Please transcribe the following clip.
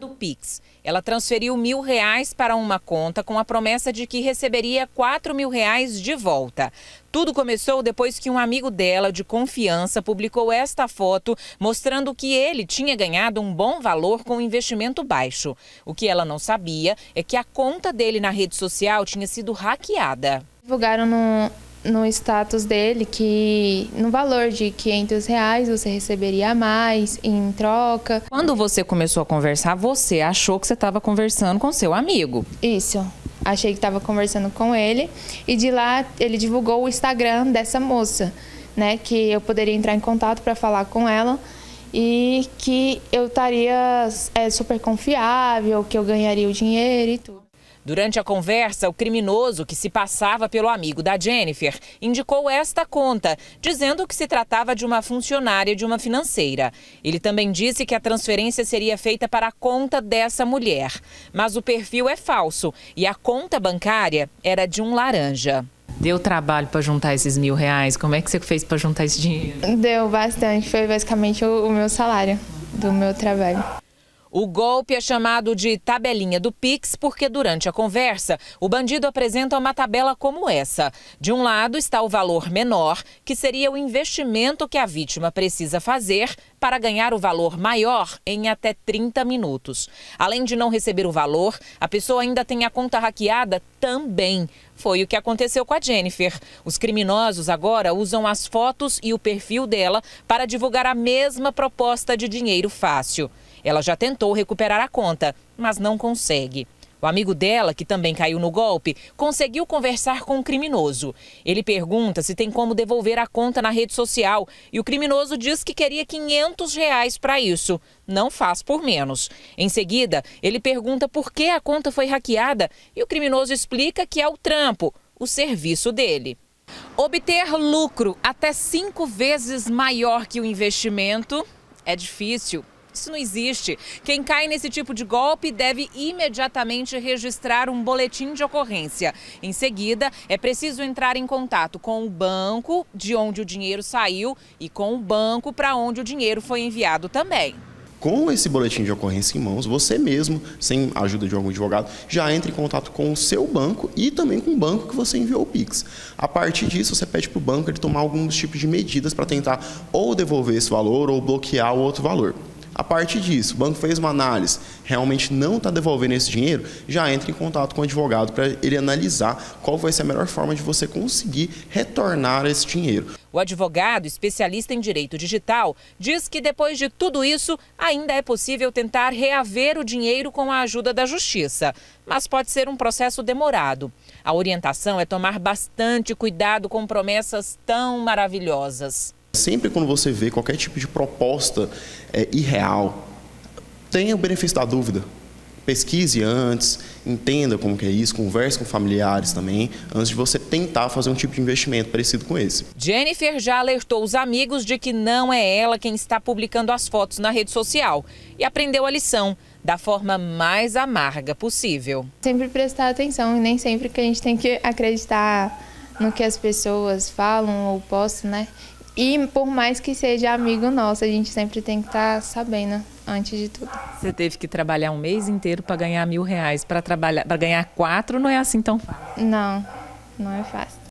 do Pix. Ela transferiu mil reais para uma conta com a promessa de que receberia quatro mil reais de volta. Tudo começou depois que um amigo dela, de confiança, publicou esta foto mostrando que ele tinha ganhado um bom valor com um investimento baixo. O que ela não sabia é que a conta dele na rede social tinha sido hackeada. Divulgaram no, no status dele que no valor de 500 reais você receberia mais em troca. Quando você começou a conversar, você achou que você estava conversando com seu amigo? Isso. Achei que estava conversando com ele e de lá ele divulgou o Instagram dessa moça, né, que eu poderia entrar em contato para falar com ela e que eu estaria é, super confiável, que eu ganharia o dinheiro e tudo. Durante a conversa, o criminoso, que se passava pelo amigo da Jennifer, indicou esta conta, dizendo que se tratava de uma funcionária de uma financeira. Ele também disse que a transferência seria feita para a conta dessa mulher. Mas o perfil é falso e a conta bancária era de um laranja. Deu trabalho para juntar esses mil reais? Como é que você fez para juntar esse dinheiro? Deu bastante, foi basicamente o meu salário do meu trabalho. O golpe é chamado de tabelinha do Pix porque durante a conversa, o bandido apresenta uma tabela como essa. De um lado está o valor menor, que seria o investimento que a vítima precisa fazer para ganhar o valor maior em até 30 minutos. Além de não receber o valor, a pessoa ainda tem a conta hackeada também. Foi o que aconteceu com a Jennifer. Os criminosos agora usam as fotos e o perfil dela para divulgar a mesma proposta de dinheiro fácil. Ela já tentou recuperar a conta, mas não consegue. O amigo dela, que também caiu no golpe, conseguiu conversar com o um criminoso. Ele pergunta se tem como devolver a conta na rede social e o criminoso diz que queria 500 reais para isso. Não faz por menos. Em seguida, ele pergunta por que a conta foi hackeada e o criminoso explica que é o trampo, o serviço dele. Obter lucro até cinco vezes maior que o investimento é difícil. Isso não existe. Quem cai nesse tipo de golpe deve imediatamente registrar um boletim de ocorrência. Em seguida, é preciso entrar em contato com o banco de onde o dinheiro saiu e com o banco para onde o dinheiro foi enviado também com esse boletim de ocorrência em mãos, você mesmo, sem a ajuda de algum advogado, já entra em contato com o seu banco e também com o banco que você enviou o Pix. A partir disso, você pede para o banco ele tomar alguns tipos de medidas para tentar ou devolver esse valor ou bloquear o outro valor. A partir disso, o banco fez uma análise, realmente não está devolvendo esse dinheiro, já entra em contato com o advogado para ele analisar qual vai ser a melhor forma de você conseguir retornar esse dinheiro. O advogado, especialista em direito digital, diz que depois de tudo isso, ainda é possível tentar reaver o dinheiro com a ajuda da justiça, mas pode ser um processo demorado. A orientação é tomar bastante cuidado com promessas tão maravilhosas sempre quando você vê qualquer tipo de proposta é, irreal, tenha o benefício da dúvida. Pesquise antes, entenda como que é isso, converse com familiares também, antes de você tentar fazer um tipo de investimento parecido com esse. Jennifer já alertou os amigos de que não é ela quem está publicando as fotos na rede social e aprendeu a lição da forma mais amarga possível. Sempre prestar atenção, nem sempre que a gente tem que acreditar no que as pessoas falam ou postam, né? E por mais que seja amigo nosso, a gente sempre tem que estar tá sabendo antes de tudo. Você teve que trabalhar um mês inteiro para ganhar mil reais. Para trabalhar, para ganhar quatro não é assim tão fácil. Não, não é fácil.